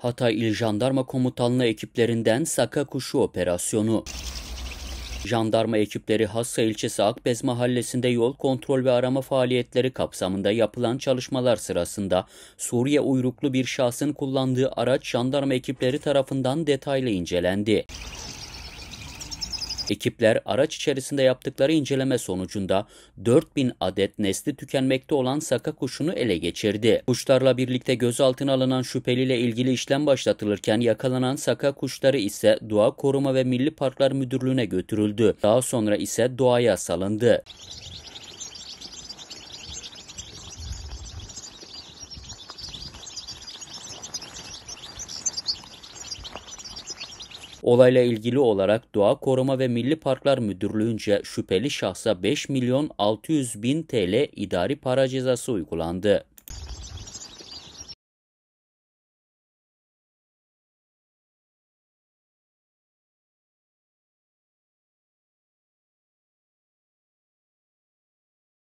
Hatay İl Jandarma Komutanlığı ekiplerinden Saka Kuşu Operasyonu. Jandarma ekipleri Hassa ilçesi Akbez mahallesinde yol kontrol ve arama faaliyetleri kapsamında yapılan çalışmalar sırasında Suriye uyruklu bir şahsın kullandığı araç jandarma ekipleri tarafından detaylı incelendi. Ekipler araç içerisinde yaptıkları inceleme sonucunda 4000 adet nesli tükenmekte olan saka kuşunu ele geçirdi. Kuşlarla birlikte gözaltına alınan şüpheliyle ilgili işlem başlatılırken yakalanan saka kuşları ise Doğa Koruma ve Milli Parklar Müdürlüğü'ne götürüldü. Daha sonra ise doğaya salındı. Olayla ilgili olarak Doğa Koruma ve Milli Parklar Müdürlüğü'nce şüpheli şahsa 5 milyon 600 bin TL idari para cezası uygulandı.